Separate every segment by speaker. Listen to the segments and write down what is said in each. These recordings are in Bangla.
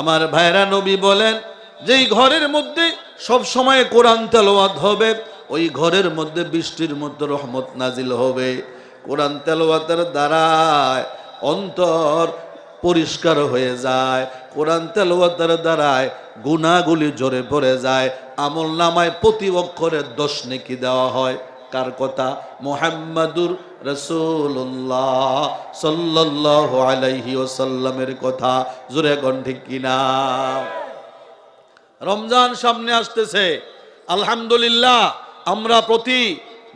Speaker 1: আমার ভাইরা নবী বলেন যেই ঘরের মধ্যে সব সময় কোরআন তেলোয়াত হবে ওই ঘরের মধ্যে বৃষ্টির মধ্যে রহমত নাজিল হবে কোরআন তেলোয়াতের দ্বারায় অন্তর পরিষ্কার হয়ে যায় কোরআন তেলোয়াতের দ্বারায় গুণাগুলি জোরে পড়ে যায় আমল নামায় প্রতি অক্ষরে দশ নেকি দেওয়া হয় কার কথা মোহাম্মদুর রসুল্লাহ সাল্লাহ আলাইহি সাল্লামের কথা জুড়ে গণ ঠিক কিনা রমজান সামনে আসতেছে আলহামদুলিল্লাহ আমরা প্রতি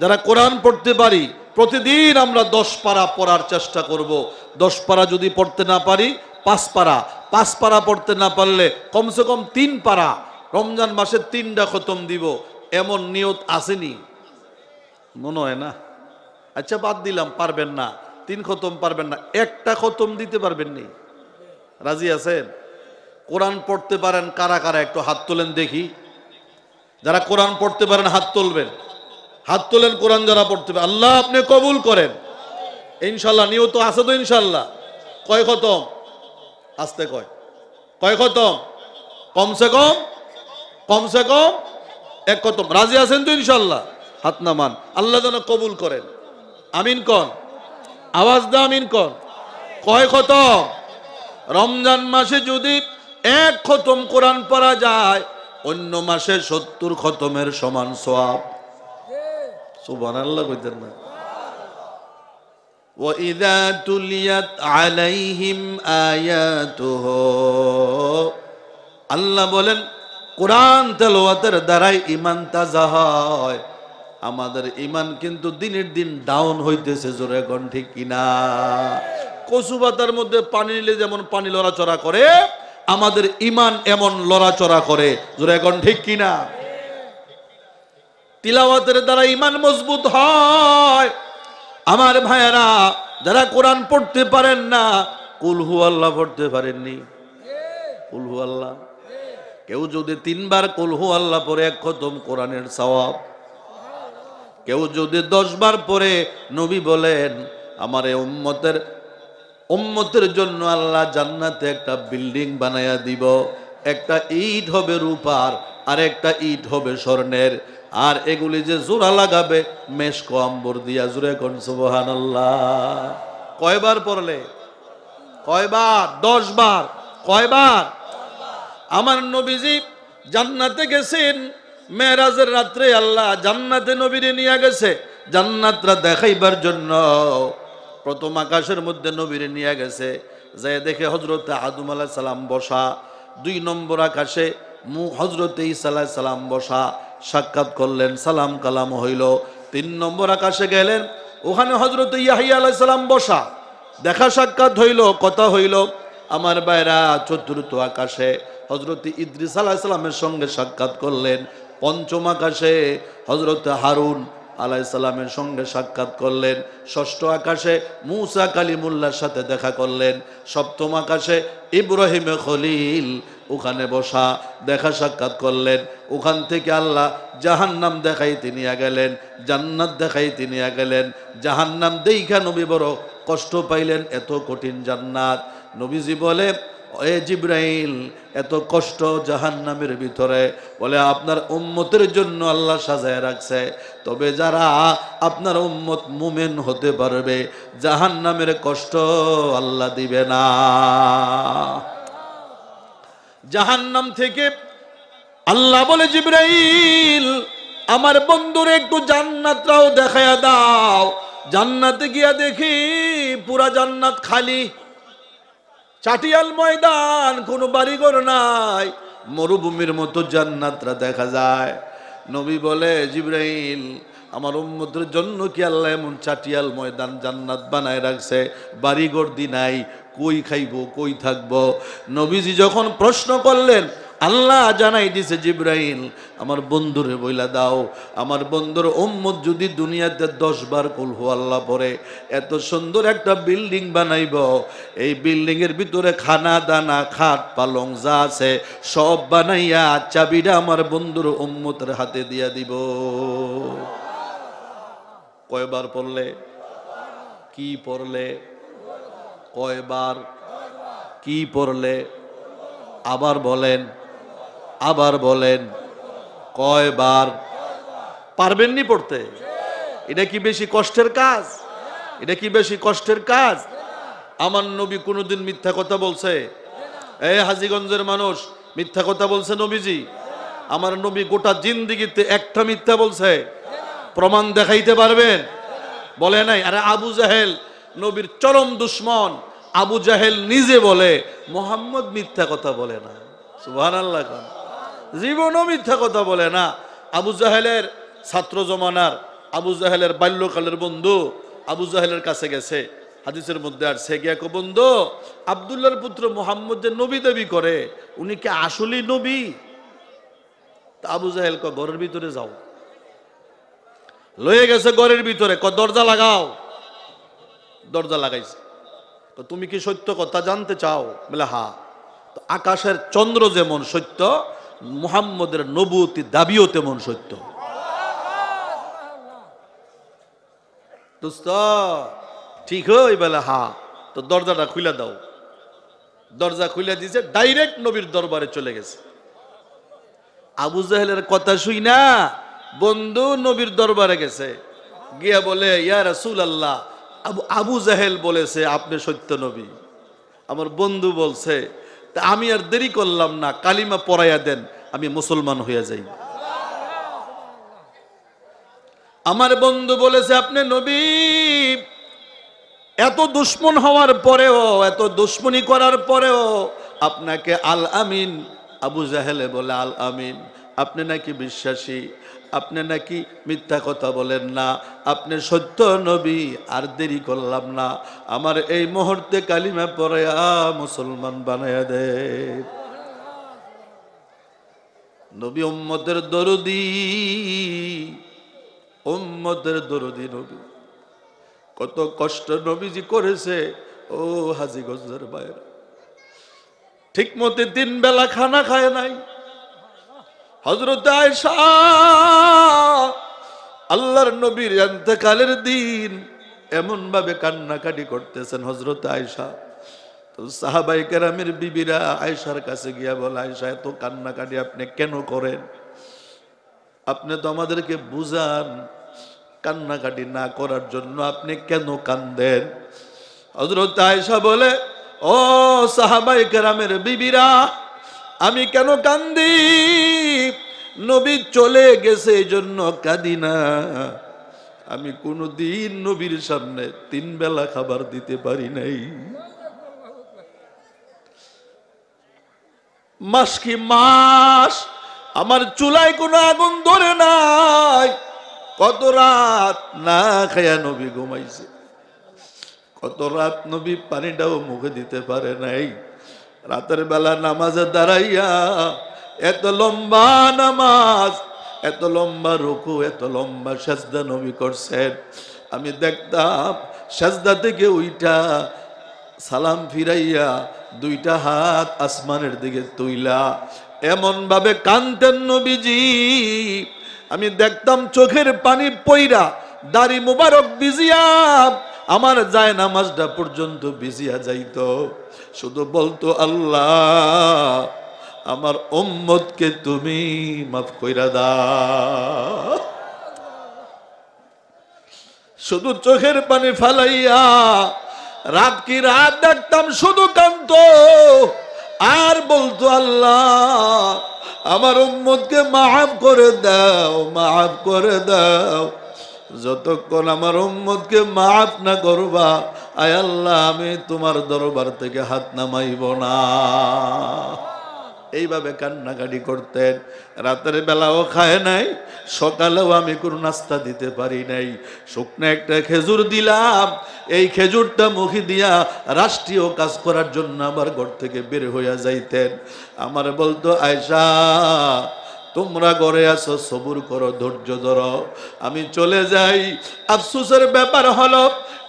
Speaker 1: যারা কোরআন পড়তে পারি প্রতিদিন আমরা দশ পারা পড়ার চেষ্টা করব দশ পারা যদি পড়তে না পারি পাঁচ পারা পাঁচ পারা পড়তে না পারলে কমসে কম তিন পারা রমজান মাসে তিনটা খতম দিব এমন নিয়ত আসেনি মনে হয় না আচ্ছা বাদ দিলাম পারবেন না তিন খতম পারবেন না একটা খতম দিতে পারবেন নি রাজি আছেন কোরআন পড়তে পারেন কারা কারা একটু হাত তোলেন দেখি যারা কোরআন পড়তে পারেন হাত তুলবেন হাত তোলেন কোরআন যারা পড়তে পারেন আল্লাহ আপনি কবুল করেন ইনশাল্লাহ নিয়ত আছে তো ইনশাল্লাহ কয় খতম আসতে কয় কয় খতম কমসে কম কমসে কম এক খতম রাজি আছেন তো ইনশাল্লাহ হাত নামান আল্লাহ যেন কবুল করেন আমিন কন আওয়াজ দা আমিন কন কয় কত রমজান মাসে যদি এক খতম কোরআন পড়া যায় অন্য মাসে সত্তর খতমের সমান সব আল্লাহ আল্লাহ বলেন কোরআন তেলোয়াতের দ্বারাই ইমান তাজা হয় আমাদের ইমান কিন্তু দিনের দিন ডাউন হইতেছে জোরে গণ ঠিক কিনা কচু পাতার মধ্যে পানি নিলে যেমন পানি লড়াচড়া করে আমাদের ইমান এমন লড়াচড়া করে জোরে এখন ঠিক কিনা তিলাওয়াতের দ্বারা ইমান মজবুত হয় আমার ভাইয়েরা যারা কোরআন পড়তে পারেন না কুলহু আল্লাহ পড়তে পারেননি কুলহু আল্লাহ কেউ যদি তিনবার কুলহু আল্লাহ পরে এক খতম কোরআনের সবাব কেউ যদি দশবার পরে নবী বলেন আমার উম্মতের উম্মতের জন্য আল্লাহ জান্নাতে একটা বিল্ডিং বানাইয়া দিব একটা ইট হবে রূপার আর একটা ইট হবে স্বর্ণের আর এগুলি যে জোড়া লাগাবে মেশক কম্বর দিয়া জুড়ে কন সুবহান আল্লাহ কয়বার পড়লে কয়বার দশ বার কয়বার আমার নবীজি জান্নাতে গেছেন মেয়েরাজের রাত্রে আল্লাহ জান্নাতে নবীরে নিয়ে গেছে জান্নাতরা দেখাইবার জন্য প্রথম আকাশের মধ্যে নবীরে নিয়ে গেছে যে দেখে হজরতে আদম আলাহ সালাম বসা দুই নম্বর আকাশে মু হজরতে ইসাল্লাহ সালাম বসা সাক্ষাৎ করলেন সালাম কালাম হইল তিন নম্বর আকাশে গেলেন ওখানে হজরত ইয়াহিয়া আলাহ সালাম বসা দেখা সাক্ষাৎ হইল কথা হইল আমার বাইরা চতুর্থ আকাশে হজরত ইদ্রিস আলাহ সালামের সঙ্গে সাক্ষাৎ করলেন পঞ্চম আকাশে হজরত হারুন আলাইসাল্লামের সঙ্গে সাক্ষাৎ করলেন ষষ্ঠ আকাশে মুসা কালিমুল্লার সাথে দেখা করলেন সপ্তম আকাশে ইব্রাহিমে খলিল ওখানে বসা দেখা সাক্ষাৎ করলেন ওখান থেকে আল্লাহ জাহান্নাম দেখাই তিনি গেলেন জান্নাত দেখাই তিনি গেলেন জাহান্নাম দেইখা নবী বড় কষ্ট পাইলেন এত কঠিন জান্নাত নবীজি বলে এ জিব্রাইল এত কষ্ট জাহান্নামের ভিতরে বলে আপনার উম্মতের জন্য আল্লাহ সাজায় রাখছে তবে যারা আপনার উম্মত মুমেন হতে পারবে জাহান্নামের কষ্ট আল্লাহ দিবে না জাহান্নাম থেকে আল্লাহ বলে জিব্রাইল আমার বন্ধুরে একটু জান্নাতরাও দেখায় দাও জান্নাতে গিয়া দেখি পুরা জান্নাত খালি চাটিয়াল ময়দান কোনো বাড়িঘর নাই মরুভূমির মতো জান্নাতরা দেখা যায় নবী বলে জিব্রাহিল আমার উম্মতের জন্য কি আল্লাহ এমন চাটিয়াল ময়দান জান্নাত বানায় রাখছে বাড়িঘর দি নাই কই খাইব কই থাকব নবীজি যখন প্রশ্ন করলেন আল্লাহ জানাই দিছে জিব্রাহিম আমার বন্ধুরে বইলা দাও আমার বন্ধুর ওম্মদ যদি দুনিয়াতে দশ বার হো আল্লাহ পরে এত সুন্দর একটা বিল্ডিং বানাইব এই বিল্ডিংয়ের ভিতরে খানা দানা খাট পালং যা আছে সব বানাইয়া চাবিটা আমার বন্ধুর ওম্মতের হাতে দিয়া দিব কয়বার পড়লে কি পড়লে কয়বার কি পড়লে আবার বলেন আবার বলেন কয়বার পারবেননি পড়তে এটা কি বেশি কষ্টের কাজ এটা কি বেশি কষ্টের কাজ আমার নবী কোনোদিন মিথ্যা কথা বলছে এ হাজিগঞ্জের মানুষ মিথ্যা কথা বলছে নবীজি আমার নবী গোটা জিন্দিগিতে একটা মিথ্যা বলছে প্রমাণ দেখাইতে পারবেন বলে নাই আরে আবু জাহেল নবীর চরম দুশ্মন আবু জাহেল নিজে বলে মোহাম্মদ মিথ্যা কথা বলে না সুহান আল্লাহ খান জীবনও মিথ্যা কথা বলে না আবু জাহেলের ছাত্র জমানার আবু জাহেলের বাল্যকালের বন্ধু আবু জাহেলের কাছে গেছে হাদিসের মধ্যে আর সে গিয়া বন্ধু আবদুল্লার পুত্র মোহাম্মদ যে নবী দাবি করে উনি কি আসলেই নবী তা আবু জাহেল ক ঘরের ভিতরে যাও লয়ে গেছে ঘরের ভিতরে ক দরজা লাগাও দরজা লাগাইছে তুমি কি সত্য কথা জানতে চাও বলে হা হ্যাঁ। আকাশের চন্দ্র যেমন সত্য মুহাম্মদের নবুতি দাবিও তেমন সত্য ঠিক হই বেলা হা তো দরজাটা খুলে দাও দরজা খুলে দিয়েছে ডাইরেক্ট নবীর দরবারে চলে গেছে আবু জাহেলের কথা শুই না বন্ধু নবীর দরবারে গেছে গিয়া বলে ইয়া রাসুল আল্লাহ আবু জাহেল বলেছে আপনি সত্য নবী আমার বন্ধু বলছে তা আমি আর দেরি করলাম না কালিমা পড়াইয়া দেন আমি মুসলমান হইয়া যাই আমার বন্ধু বলেছে আপনি নবী এত দুশ্মন হওয়ার পরেও এত দুশ্মনী করার পরেও আপনাকে আল আমিন আবু জাহেলে বলে আল আমিন আপনি নাকি বিশ্বাসী আপনি নাকি মিথ্যা কথা বলেন না আপনি সত্য নবী আর দেরি করলাম না আমার এই মুহূর্তে কালিমা পরে মুসলমান বানায় দে নবী উম্মদের দরুদি উম্মদের দরুদি নবী কত কষ্ট নবীজি করেছে ও হাজিগঞ্জের বাইরে ঠিক মতে তিন বেলা খানা খায় নাই হজরত আল্লাহর নবীর অন্তকালের দিন এমন ভাবে কান্নাকাটি করতেছেন হজরত আয়সা তো সাহাবাই কেরামের বিবিরা আয়সার কাছে গিয়া বলে আয়সা এত কান্নাকাটি আপনি কেন করেন আপনি তো আমাদেরকে বুঝান কান্নাকাটি না করার জন্য আপনি কেন কান্দেন হজরত আয়সা বলে ও সাহাবাই কেরামের বিবিরা আমি কেন কান্দি নবী চলে গেছে এই জন্য কাঁদি না আমি কোনো দিন নবীর সামনে তিন বেলা খাবার দিতে পারি নাই মাস কি মাস আমার চুলায় কোনো আগুন ধরে নাই কত রাত না খায়া নবী ঘুমাইছে কত রাত নবী পানিটাও মুখে দিতে পারে নাই রাতের বেলা নামাজে দাঁড়াইয়া এত লম্বা নামাজ এত লম্বা রুকু এত লম্বা সাজদা নবী করছেন আমি দেখতাম সাজদা থেকে ওইটা সালাম ফিরাইয়া দুইটা হাত আসমানের দিকে তুইলা এমন ভাবে কানতেন নবীজি আমি দেখতাম চোখের পানি পইরা দাড়ি মুবারক বিজিয়া আমার যায় নামাজটা পর্যন্ত বিজিয়া যাইত শুধু বলতো আল্লাহ আমার ওম্মদকে তুমি মাফ কইরা দা শুধু চোখের পানি ফালাইয়া রাত কি রাত দেখতাম শুধু কান্ত আর বলতো আল্লাহ আমার উম্মদকে মাহাব করে দাও মাহাব করে দাও যতক্ষণ আমার উম্মদকে মাফ না করবা আয় আল্লাহ আমি তোমার দরবার থেকে হাত নামাইব না এইভাবে কান্নাকাটি করতেন রাতের বেলাও খায় নাই সকালেও আমি কোনো নাস্তা দিতে পারি নাই শুকনো একটা খেজুর দিলাম এই খেজুরটা মুখে দিয়া রাষ্ট্রীয় কাজ করার জন্য আমার ঘর থেকে বের হইয়া যাইতেন আমার বলতো আয়সা তোমরা ঘরে আসো সবুর করো ধৈর্য ধরো আমি চলে যাই আফসুসের ব্যাপার হলো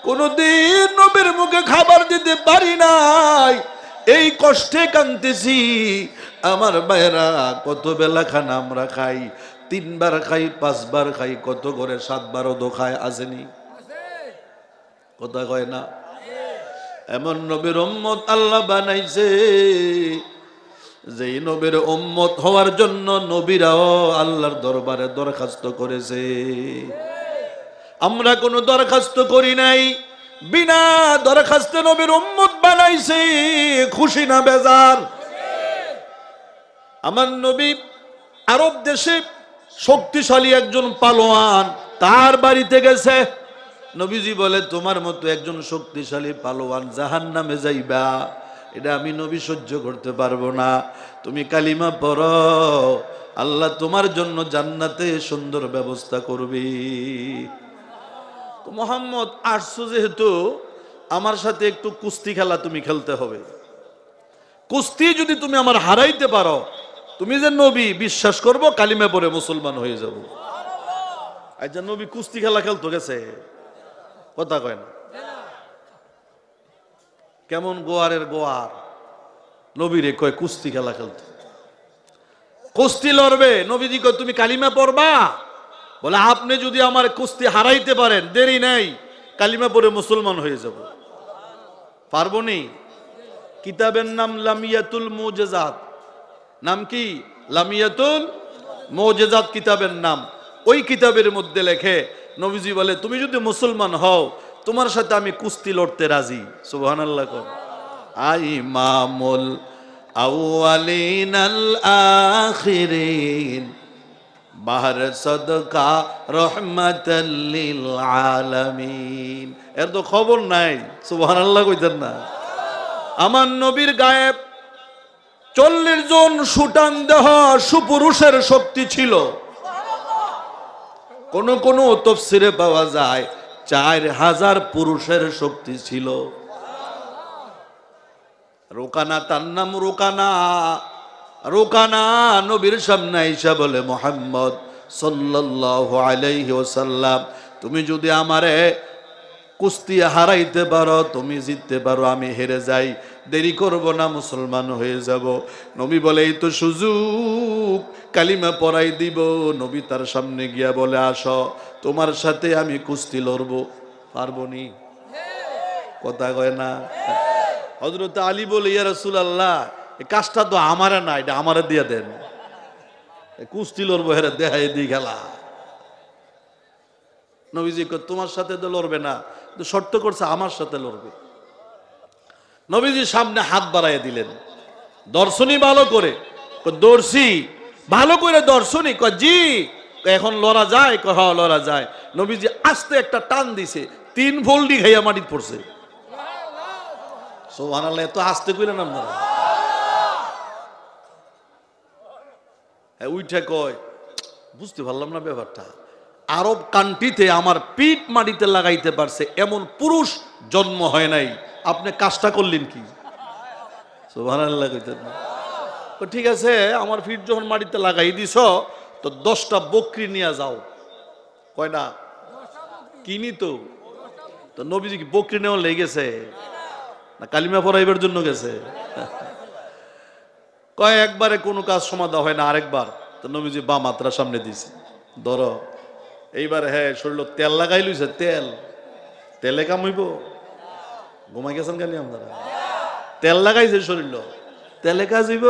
Speaker 1: কোনোদিন নবীর মুখে খাবার দিতে পারি নাই এই কষ্টে কানতেছি আমার ভাইরা কত বেলা খানা আমরা খাই তিনবার খাই পাঁচবার খাই কত করে সাতবারও দো খায় আসেনি কথা কয় না এমন নবীর উম্মত আল্লাহ বানাইছে যেই নবীর উম্মত হওয়ার জন্য নবীরাও আল্লাহর দরবারে দরখাস্ত করেছে আমরা কোনো দরখাস্ত করি নাই বিনা দরখাস্তে নবীর উম্মত পাঠাইছি খুশি না বেজার আমার নবী আরব দেশে শক্তিশালী একজন পালোয়ান তার বাড়িতে গেছে নবীজি বলে তোমার মতো একজন শক্তিশালী পালোয়ান জাহান নামে যাইবা এটা আমি নবী সহ্য করতে পারবো না তুমি কালিমা পর আল্লাহ তোমার জন্য জান্নাতে সুন্দর ব্যবস্থা করবি মোহাম্মদ আসছো যেহেতু আমার সাথে একটু কুস্তি খেলা তুমি খেলতে হবে কুস্তি যদি তুমি আমার হারাইতে পারো তুমি যে নবী বিশ্বাস করব কালিমে পরে মুসলমান হয়ে যাব আচ্ছা নবী কুস্তি খেলা খেলতো গেছে কথা কয় না কেমন গোয়ারের গোয়ার নবীরে কয় কুস্তি খেলা খেলতো কুস্তি লড়বে নবীজি কয় তুমি কালিমা পড়বা বলে আপনি যদি আমার কুস্তি হারাইতে পারেন দেরি নাই কালিমা পরে মুসলমান হয়ে যাবো পারবো নি কিতাবের নাম লামিয়াতুল মোজেজাত নাম কি লামিয়াতুল মোজেজাত কিতাবের নাম ওই কিতাবের মধ্যে লেখে নবীজি বলে তুমি যদি মুসলমান হও তোমার সাথে আমি কুস্তি লড়তে রাজি সুবহান আল্লাহ আই মামুল আউয়ালিন আল আখিরিন বাহার সদকা রহমাতাল্লিল আলামিন এর তো খবর নাই আল্লাহ কইতেন না আমার নবীর গায়েব চল্লিশ জন সুটান দেহ সুপুরুষের শক্তি ছিল কোন কোন তফসিরে পাওয়া যায় চার হাজার পুরুষের শক্তি ছিল রোকানা তার নাম রোকানা রোকানা নবীর সামনে আইসা বলে মোহাম্মদ সাল্লাহ আলাইহি ওসাল্লাম তুমি যদি আমারে কুস্তি হারাইতে পারো তুমি জিততে পারো আমি হেরে যাই দেরি করব না মুসলমান হয়ে যাব নবী বলে এই তো সুযোগ কালিমা পড়াই দিব নবী তার সামনে গিয়া বলে আস তোমার সাথে আমি কুস্তি লড়ব পারব নি কথা কয় না হজরত আলী বলে ইয়া রসুল আল্লাহ কাজটা তো আমারে না এটা আমারে দিয়ে দেন কুস্তি লড়বো হেরে দেহাই দিই খেলা নবীজি তোমার সাথে তো লড়বে না শর্ত করছে আমার সাথে লড়বে নবীজি সামনে হাত বাড়াইয়া দিলেন দর্শনী ভালো করে দর্শি ভালো করে দর্শনী ক জি এখন লড়া যায় কহ হ্যাঁ, লড়া যায় নবীজি আস্তে একটা টান দিছে তিন ভোল্ডি খাইয়া মাটি পড়ছে সোহানাল্লাহ এত আস্তে কইলেন আপনারা হ্যাঁ উইঠে কয় বুঝতে পারলাম না ব্যাপারটা আরব কান্ট্রিতে আমার পিঠ মাটিতে লাগাইতে পারছে এমন পুরুষ জন্ম হয় নাই আপনি কাজটা করলেন কি তো ঠিক আছে আমার পিঠ যখন মাটিতে লাগাই দিছ তো দশটা বকরি নিয়ে যাও কয় না কিনি তো তো নবীজি কি বকরি নেওয়া লেগেছে না কালিমা পড়াইবার জন্য গেছে কয় একবারে কোনো কাজ সমাধা হয় না আরেকবার তো নবীজি বা মাত্রা সামনে দিয়েছে ধরো এইবার হ্যাঁ শরীর তেল লাগাই লইছে তেল তেলে কামইব ঘুমাই গেছেন কেন আপনারা তেল লাগাইছে শরীর তেলে কাজ হইব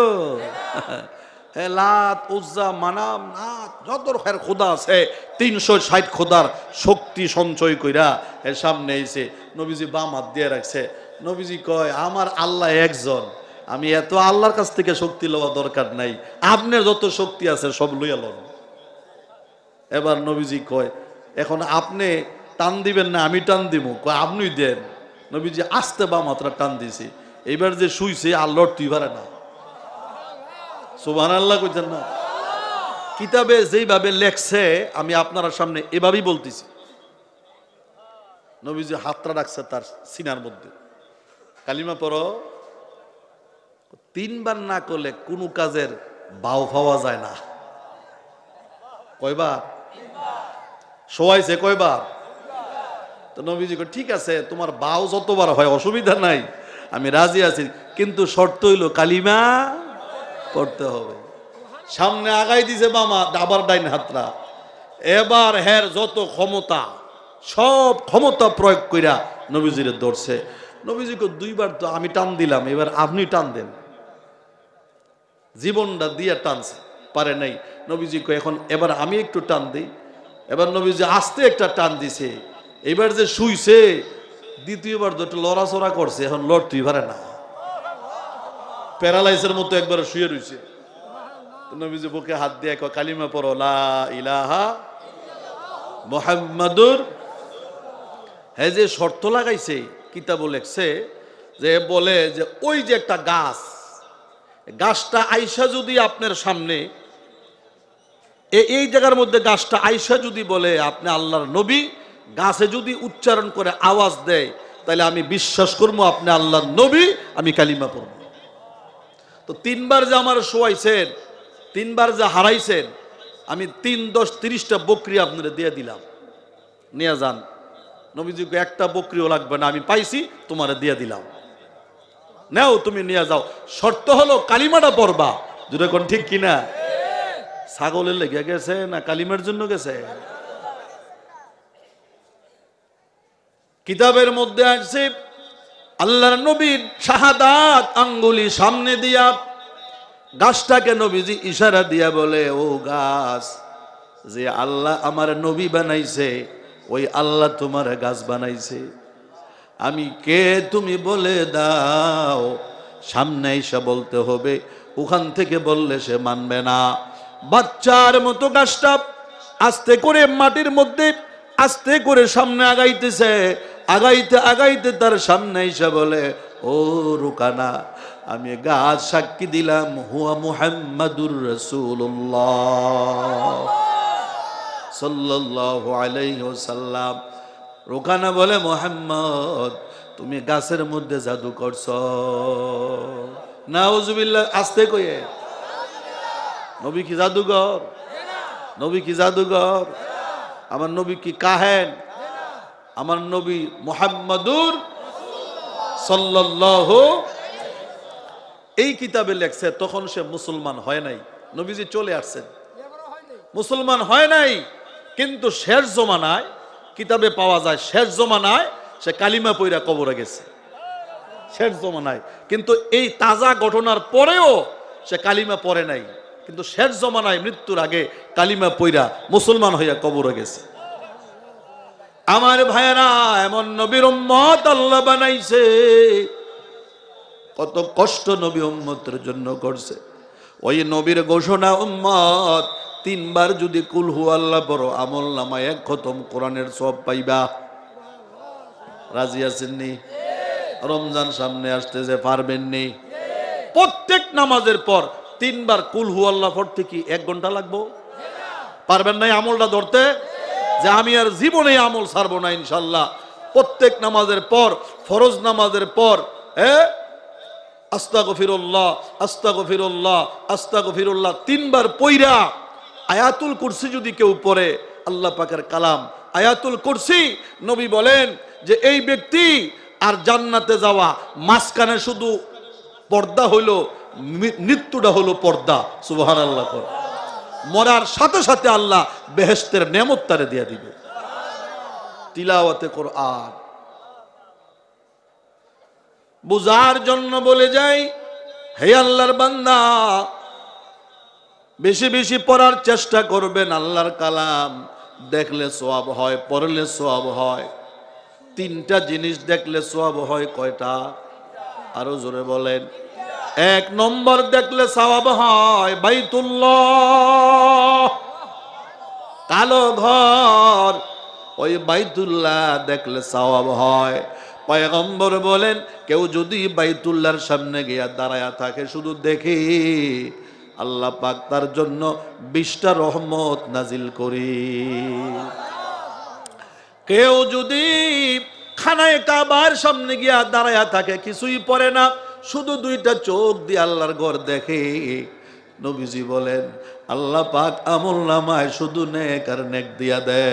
Speaker 1: লাত উজ্জা মানাম নাত যত রকমের খোদা আছে তিনশো ষাট খোদার শক্তি সঞ্চয় কইরা এর সামনে এসে নবীজি বাম হাত দিয়ে রাখছে নবীজি কয় আমার আল্লাহ একজন আমি এত আল্লাহর কাছ থেকে শক্তি লওয়া দরকার নাই আপনার যত শক্তি আছে সব লইয়া লন এবার নবীজি কয় এখন আপনি টান দিবেন না আমি টান দিব কয় আপনি দেন নবীজি আসতে বা মাত্রা টান দিছি এবার যে শুইছে আল্লাহর তুই ভারে না সুবাহ আল্লাহ কইছেন না কিতাবে যেইভাবে লেখছে আমি আপনার সামনে এভাবেই বলতেছি নবীজি হাতটা রাখছে তার সিনার মধ্যে কালিমা পর তিনবার না করলে কোনো কাজের বাউ পাওয়া যায় না কইবা শোয়াইছে কইবা তো নবীজি ঠিক আছে তোমার বাউ যতবার হয় অসুবিধা নাই আমি রাজি আছি কিন্তু শর্ত হইল কালিমা পড়তে হবে সামনে আগাই দিছে মামা দাবার ডাইন হাতরা এবার হের যত ক্ষমতা সব ক্ষমতা প্রয়োগ কইরা নবীজিরে ধরছে নবীজিকে দুইবার তো আমি টান দিলাম এবার আপনি টান দেন জীবনটা দিয়ে টানছে পারে নাই নবীজি এখন এবার আমি একটু টান দিই এবার নবীজি আস্তে একটা টান দিছে এবার যে শুইছে দ্বিতীয়বার তো লড়াচড়া করছে এখন লড়তেই পারে না প্যারালাইসের মতো একবার শুয়ে রয়েছে নবীজি বুকে হাত দিয়ে এক কালিমা পড়ো লা ইলাহা মোহাম্মদুর হ্যাঁ যে শর্ত লাগাইছে কিতাবও লেখছে যে বলে যে ওই যে একটা গাছ গাছটা আইসা যদি আপনার সামনে এই জায়গার মধ্যে গাছটা আইসা যদি বলে আপনি আল্লাহর নবী গাছে যদি উচ্চারণ করে আওয়াজ দেয় তাহলে আমি বিশ্বাস করবো আপনি আল্লাহর নবী আমি কালিমা পড়ব তো তিনবার যে আমার শোয়াইছেন তিনবার যে হারাইছেন আমি তিন দশ তিরিশটা বকরি আপনারা দিয়ে দিলাম নিয়ে যান নবীজিকে একটা বকরিও লাগবে না আমি পাইছি তোমারে দিয়ে দিলাম নেও তুমি নিয়ে যাও শর্ত হলো কালিমাটা পড়বা দুটো কোন ঠিক কিনা ছাগলের লেগে গেছে না কালিমার জন্য গেছে কিতাবের মধ্যে আসছে আল্লাহর নবীর শাহাদাত আঙ্গুলি সামনে দিয়া গাছটাকে নবীজি ইশারা দিয়া বলে ও গাছ যে আল্লাহ আমার নবী বানাইছে ওই আল্লাহ তোমার গাছ বানাইছে আমি কে তুমি বলে দাও সামনে এসে বলতে হবে ওখান থেকে বললে সে মানবে না বাচ্চার মতো গাছটা আস্তে করে মাটির মধ্যে আস্তে করে সামনে আগাইতেছে আগাইতে আগাইতে তার সামনে এসে বলে ও রুকানা আমি গাছ সাক্ষী দিলাম হুয়া মুহাম্মাদুর রসুল্লাহ সাল্লাহ আলাইহ সাল্লাম রোকানা বলে মোহাম্মদ তুমি গাছের মধ্যে জাদু করছ না ওজুবিল্লা আসতে কয়ে নবী কি জাদুঘর নবী কি জাদুঘর আমার নবী কি কাহেন আমার নবী মোহাম্মদুর সাল্লাহ এই কিতাবে লেখছে তখন সে মুসলমান হয় নাই নবীজি চলে আসছেন মুসলমান হয় নাই কিন্তু শেষ জমানায় কিতাবে পাওয়া যায় শেষ জমানায় সে কালিমা পইরা কবরে গেছে শেষ জমানায় কিন্তু এই তাজা ঘটনার পরেও সে কালিমা পরে নাই কিন্তু শেষ জমানায় মৃত্যুর আগে কালিমা পইরা মুসলমান হইয়া কবরে গেছে আমার ভাইয়েরা এমন নবীর উম্মত আল্লাহ বানাইছে কত কষ্ট নবী উম্মতের জন্য করছে ওই নবীর ঘোষণা উম্মত তিনবার যদি কুল হু আল্লাহ বড় আমল নামায় এক খতম কোরআনের সব পাইবা রাজি আছেননি রমজান সামনে আসতেছে পারবেননি প্রত্যেক নামাজের পর তিনবার কুল হু আল্লাহ পড়তে কি এক ঘন্টা লাগবো পারবেন নাই আমলটা ধরতে যে আমি আর জীবনে আমল ছাড়বো না ইনশাল্লাহ প্রত্যেক নামাজের পর ফরজ নামাজের পর হ্যাঁ আস্তা গফিরুল্লাহ আস্তা গফিরুল্লাহ আস্তা গফিরুল্লাহ তিনবার পইরা আয়াতুল কুরসি যদি কেউ পড়ে আল্লাহ পাকের কালাম আয়াতুল কুরসি নবী বলেন যে এই ব্যক্তি আর জান্নাতে যাওয়া মাঝখানে শুধু পর্দা হইল মৃত্যুটা হলো পর্দা সুবহান আল্লাহ মরার সাথে সাথে আল্লাহ বেহেস্তের নেমত তারে দিয়ে দিবে তিলাওয়াতে কর আর বুঝার জন্য বলে যাই হে আল্লাহর বান্দা বেশি বেশি পড়ার চেষ্টা করবেন আল্লাহর কালাম দেখলে সোয়াব হয় পড়লে সোয়াব হয় তিনটা জিনিস দেখলে সোয়াব হয় কয়টা আরো জোরে বলেন এক নম্বর দেখলে সবাব হয় বাইতুল্লাহ কালো ঘর ওই বাইতুল্লাহ দেখলে সবাব হয় পয়গম্বর বলেন কেউ যদি বাইতুল্লার সামনে গিয়া দাঁড়ায়া থাকে শুধু দেখে আল্লাহ পাক তার জন্য বিশটা রহমত নাজিল করি কেউ যদি খানায় কাবার সামনে গিয়া দাঁড়ায়া থাকে কিছুই পরে না শুধু দুইটা চোখ দিয়ে আল্লাহর ঘর দেখে নবীজি বলেন আল্লাহ পাক আমল নামায় শুধু নেক দিয়া দে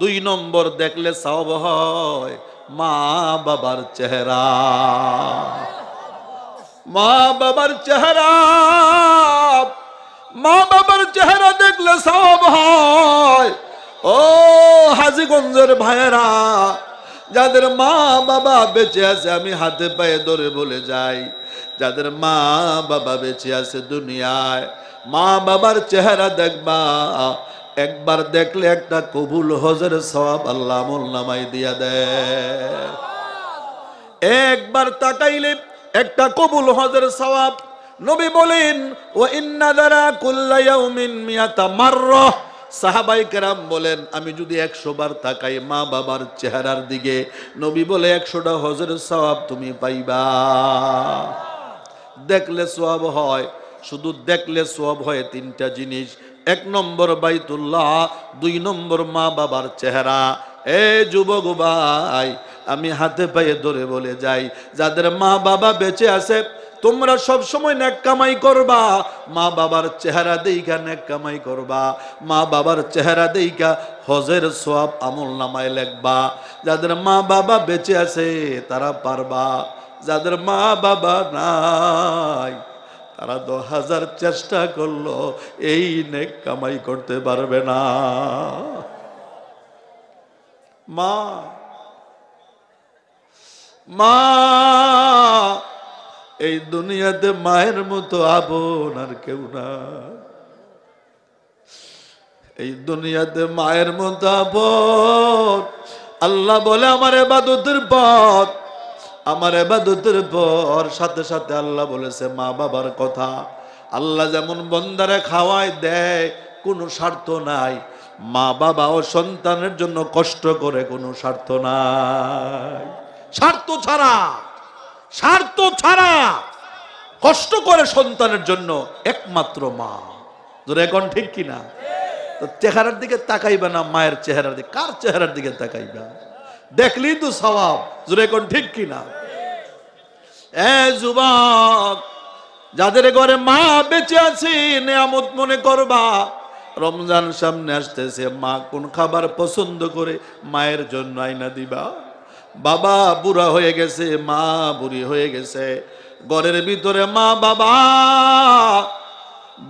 Speaker 1: দুই নম্বর দেখলে সব হয় মা বাবার চেহারা মা বাবার চেহারা মা বাবার চেহারা দেখলে সব হয় ও হাজিগঞ্জের ভাইয়েরা যাদের মা বাবা বেঁচে আছে আমি হাতে পায়ে ধরে বলে যাই যাদের মা বাবা বেঁচে আছে দুনিয়ায় মা বাবার চেহারা দেখবা একবার দেখলে একটা কবুল হজের সব আল্লাহ মোল্লামাই দিয়া দেয় একবার তাকাইলে একটা কবুল হজের সওয়াব নবী বলেন ও ইন্নাদারা কুল্লায়াউমিন মিয়াতা মাররা সাহাবাই কেরাম বলেন আমি যদি একশো বার তাকাই মা বাবার চেহারার দিকে নবী বলে একশোটা হজের সওয়াব তুমি পাইবা দেখলে সওয়াব হয় শুধু দেখলে সওয়াব হয় তিনটা জিনিস এক নম্বর বাইতুল্লাহ দুই নম্বর মা বাবার চেহারা এ যুবক ভাই আমি হাতে পায়ে ধরে বলে যাই যাদের মা বাবা বেঁচে আছে তোমরা সব সময় ন্যাক কামাই করবা মা বাবার চেহারা দেইকা ন্যাক কামাই করবা মা বাবার চেহারা দেইকা হজের সব আমল নামায় লেখবা যাদের মা বাবা বেঁচে আছে তারা পারবা যাদের মা বাবা নাই তারা দশ হাজার চেষ্টা করলো এই নেক কামাই করতে পারবে না মা মা এই দুনিয়াতে মায়ের মতো আপন আর কেউ না এই দুনিয়াতে মায়ের মতো আপন আল্লাহ বলে আমার এবাদতের পথ আমার এবাদতের পর সাথে সাথে আল্লাহ বলেছে মা বাবার কথা আল্লাহ যেমন বন্দারে খাওয়ায় দেয় কোনো স্বার্থ নাই মা বাবা ও সন্তানের জন্য কষ্ট করে কোনো স্বার্থ নাই স্বার্থ ছাড়া স্বার্থ ছাড়া কষ্ট করে সন্তানের জন্য একমাত্র মা ধরে এখন ঠিক কিনা তো চেহারার দিকে তাকাইবে না মায়ের চেহারার দিকে কার চেহারার দিকে তাকাইবে দেখলেই তো স্বভাব জোরে এখন ঠিক কিনা এ যুবক যাদের ঘরে মা বেঁচে আছি নিয়ামত মনে করবা রমজান সামনে আসতেছে মা কোন খাবার পছন্দ করে মায়ের জন্য আয়না দিবা বাবা বুড়া হয়ে গেছে মা বুড়ি হয়ে গেছে ঘরের ভিতরে মা বাবা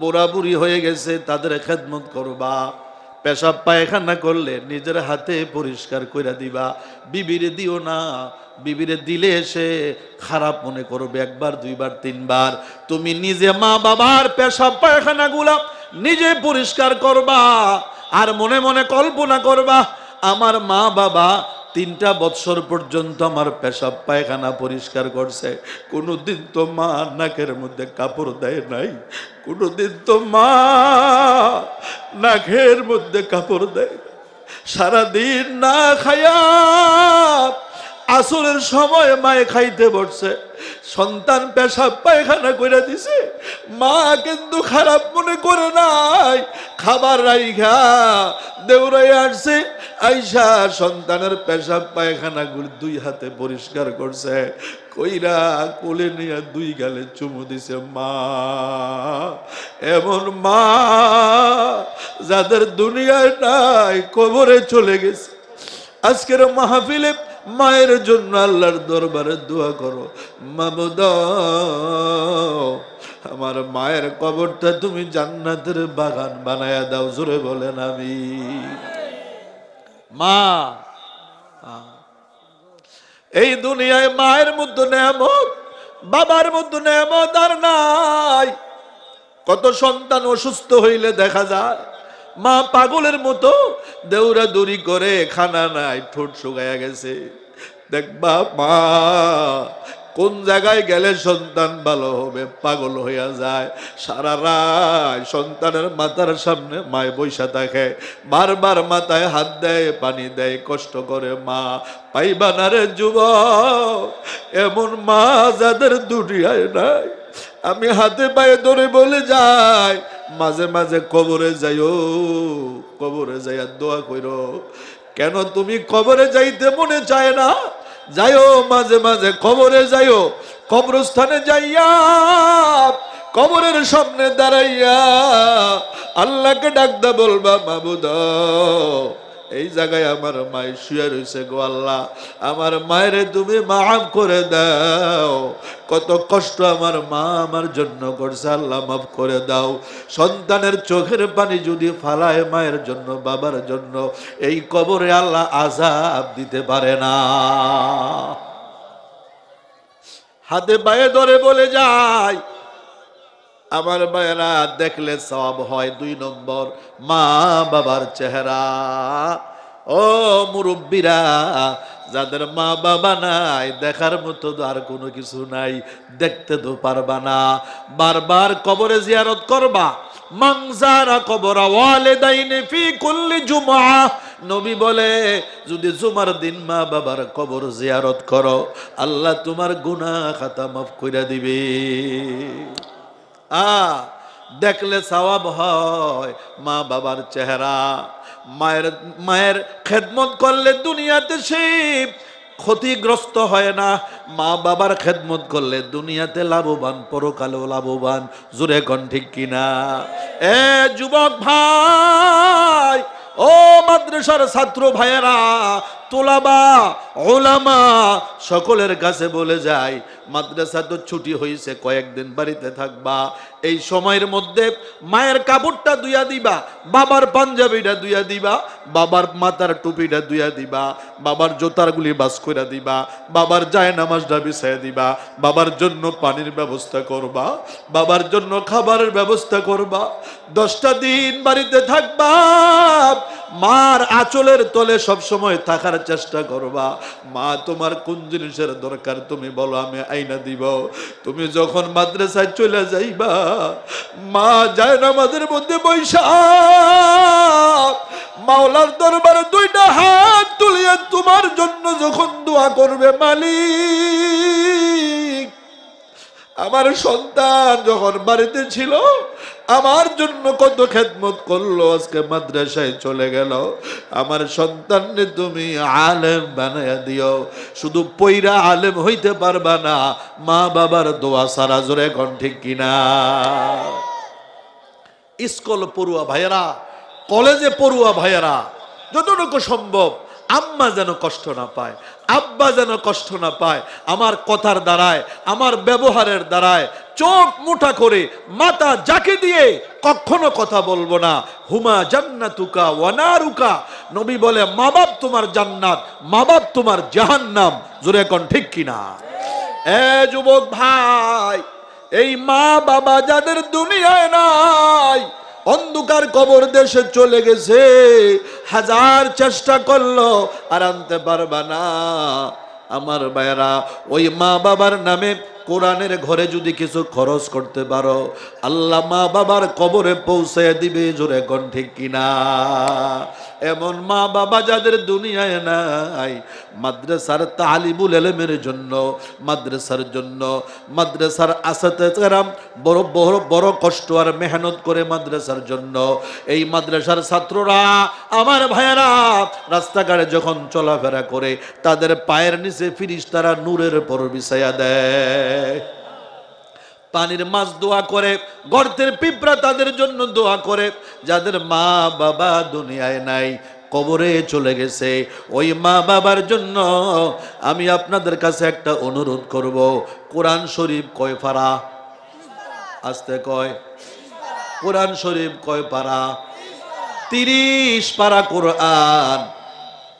Speaker 1: বুড়া বুড়ি হয়ে গেছে তাদের খেদমত করবা পেশাব পায়খানা করলে নিজের হাতে পরিষ্কার করে দিবা বিবিরে দিও না বিবিরে দিলে এসে খারাপ মনে করবে একবার দুইবার তিনবার তুমি নিজে মা বাবার পেশাব পায়খানা গুলা নিজে পরিষ্কার করবা আর মনে মনে কল্পনা করবা আমার মা বাবা তিনটা বৎসর পর্যন্ত আমার পেশাব পায়খানা পরিষ্কার করছে কোনোদিন তো মা নাকের মধ্যে কাপড় দেয় নাই কোনোদিন তো মা নাকের মধ্যে কাপড় দেয় সারাদিন না খায়া আসরের সময় মায়ে খাইতে বসছে সন্তান পেশাব পায়খানা করে দিছে মা কিন্তু খারাপ মনে করে নাই খাবার রাইখা দেউরাই আসছে আইসা সন্তানের পেশাব পায়খানা গুলি দুই হাতে পরিষ্কার করছে কইরা কোলে নিয়ে দুই গালে চুমু দিছে মা এমন মা যাদের দুনিয়ায় নাই কবরে চলে গেছে আজকের মাহফিলে মায়ের জন্য আল্লাহর দরবারে দোয়া করো মামুদ আমার মায়ের কবরটা তুমি জান্নাতের বাগান বানায়া দাও জোরে বলেন আমি মা এই দুনিয়ায় মায়ের মধ্যে নেমত বাবার মধ্যে নেমত আর নাই কত সন্তান অসুস্থ হইলে দেখা যায় মা পাগলের মতো দৌড়া দৌড়ি করে খানা নাই ঠোঁট শুকায়া গেছে দেখবা মা কোন জায়গায় গেলে সন্তান ভালো হবে পাগল হইয়া যায় সারা রাত সন্তানের মাথার সামনে মায় বৈশা থাকে বারবার মাথায় হাত দেয় পানি দেয় কষ্ট করে মা পাইবা না রে যুব এমন মা যাদের দুনিয়ায় নাই আমি হাতে পায়ে ধরে বলে যাই মাঝে মাঝে কবরে যাইও কবরে যাইয়া দোয়া কইর কেন তুমি কবরে যাইতে মনে চায় না যাইও মাঝে মাঝে কবরে যাইও কবরস্থানে যাইয়া কবরের সামনে দাঁড়াইয়া আল্লাহকে ডাকদা বলবা মাবুদা এই জায়গায় আমার মায় শুয়ে রয়েছে গো আল্লাহ আমার মায়ের তুমি মাফ করে দাও কত কষ্ট আমার মা আমার জন্য করছে আল্লাহ মাফ করে দাও সন্তানের চোখের পানি যদি ফালায় মায়ের জন্য বাবার জন্য এই কবরে আল্লাহ আজাব দিতে পারে না হাতে পায়ে ধরে বলে যায় আমার মায়েরা দেখলে সব হয় দুই নম্বর মা বাবার চেহারা ও মুরব্বীরা যাদের মা বাবা নাই দেখার মতো আর কোনো কিছু নাই দেখতে তো পারবা না বারবার কবরে জিয়ারত করবা মাংজারা কবরা দাইনে ফি কুল্লি জুমা নবী বলে যদি জুমার দিন মা বাবার কবর জিয়ারত করো আল্লাহ তোমার গুনাহ খাতা মাফ কইরা দিবে দেখলে সবাব হয় মা বাবার চেহারা মায়ের মায়ের খেদমত করলে দুনিয়াতে সে ক্ষতিগ্রস্ত হয় না মা বাবার খেদমত করলে দুনিয়াতে লাভবান পরকালেও লাভবান জোরে গণ ঠিক কিনা এ যুবক ভাই ও মাদ্রাসার ছাত্র ভাইয়েরা তোলাবা ওলামা সকলের কাছে বলে যায় মাদ্রাসা তো ছুটি হয়েছে কয়েকদিন বাড়িতে থাকবা এই সময়ের মধ্যে মায়ের কাপড়টা দুইয়া দিবা বাবার পাঞ্জাবিটা দুইয়া দিবা বাবার মাথার টুপিটা দুইয়া দিবা বাবার জোতারগুলি বাস করে দিবা বাবার যায় নামাজটা বিছাইয়া দিবা বাবার জন্য পানির ব্যবস্থা করবা বাবার জন্য খাবারের ব্যবস্থা করবা দশটা দিন বাড়িতে থাকবা মার আঁচলের তলে সব সময় থাকার চেষ্টা করবা মা তোমার কোন জিনিসের দরকার তুমি বলো আমি আইনা দিব তুমি যখন মাদ্রাসায় চলে যাইবা মা যায় না নামাজের মধ্যে বৈশাখ মাওলার দরবারে দুইটা হাত তুলিয়ে তোমার জন্য যখন দোয়া করবে মালিক আমার সন্তান যখন বাড়িতে ছিল আমার জন্য কত খেদমত করলো আজকে মাদ্রাসায় চলে গেল আমার সন্তানকে তুমি আলেম বানাইয়া দিও শুধু পৈরা আলেম হইতে পারবা না মা বাবার দোয়া সারা জোরে এখন ঠিক কিনা স্কুল পড়ুয়া ভাইয়েরা কলেজে পড়ুয়া ভাইয়েরা যতটুকু সম্ভব আম্মা যেন কষ্ট না পায় আব্বা যেন কষ্ট না পায় আমার কথার দ্বারায় আমার ব্যবহারের দ্বারায় চোখ মুঠা করে মাতা যাকে দিয়ে কখনো কথা বলবো না হুমা জান্নাতুকা ওয়ানারুকা নবী বলে মা বাপ তোমার জান্নাত মা বাপ তোমার জাহান্নাম জোরে এখন ঠিক কিনা এ যুবক ভাই এই মা বাবা যাদের দুনিয়ায় নাই অন্ধকার কবর দেশে চলে গেছে হাজার চেষ্টা করলো আর আনতে পারবা না আমার ভাইরা ওই মা বাবার নামে কোরআনের ঘরে যদি কিছু খরচ করতে পারো আল্লাহ মা বাবার কবরে পৌঁছে দিবে জোরে কন ঠিক কিনা এমন মা বাবা যাদের দুনিয়ায় নাই মাদ্রাসার তালিবুল এলেমের জন্য মাদ্রাসার জন্য মাদ্রাসার আসাতে কারাম বড় বড় বড় কষ্ট আর মেহনত করে মাদ্রাসার জন্য এই মাদ্রাসার ছাত্ররা আমার ভাইয়ারা রাস্তাঘাটে যখন চলাফেরা করে তাদের পায়ের নিচে ফিরিস তারা নূরের পর বিছায়া দেয় পানির মাছ দোয়া করে গর্তের পিঁপড়া তাদের জন্য দোয়া করে যাদের মা বাবা দুনিয়ায় নাই কবরে চলে গেছে ওই মা বাবার জন্য আমি আপনাদের কাছে একটা অনুরোধ করব কোরআন শরীফ কয় পারা আস্তে কয় কোরআন শরীফ কয় পারা তিরিশ পারা কোরআন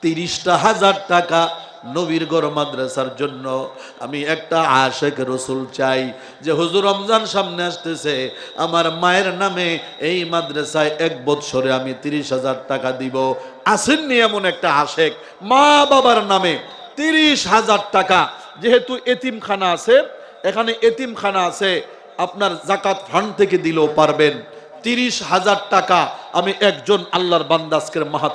Speaker 1: তিরিশটা হাজার টাকা নবীর গড় মাদ্রাসার জন্য আমি একটা আশেক রসুল চাই যে হুজুর রমজান সামনে আসতেছে আমার মায়ের নামে এই মাদ্রাসায় এক বৎসরে আমি তিরিশ হাজার টাকা দিব আসেননি এমন একটা আশেক মা বাবার নামে তিরিশ হাজার টাকা যেহেতু এতিমখানা আছে এখানে এতিমখানা আছে আপনার জাকাত ফান্ড থেকে দিলেও পারবেন তিরিশ হাজার টাকা আমি একজন আল্লাহর বান্দাসকের মাহাত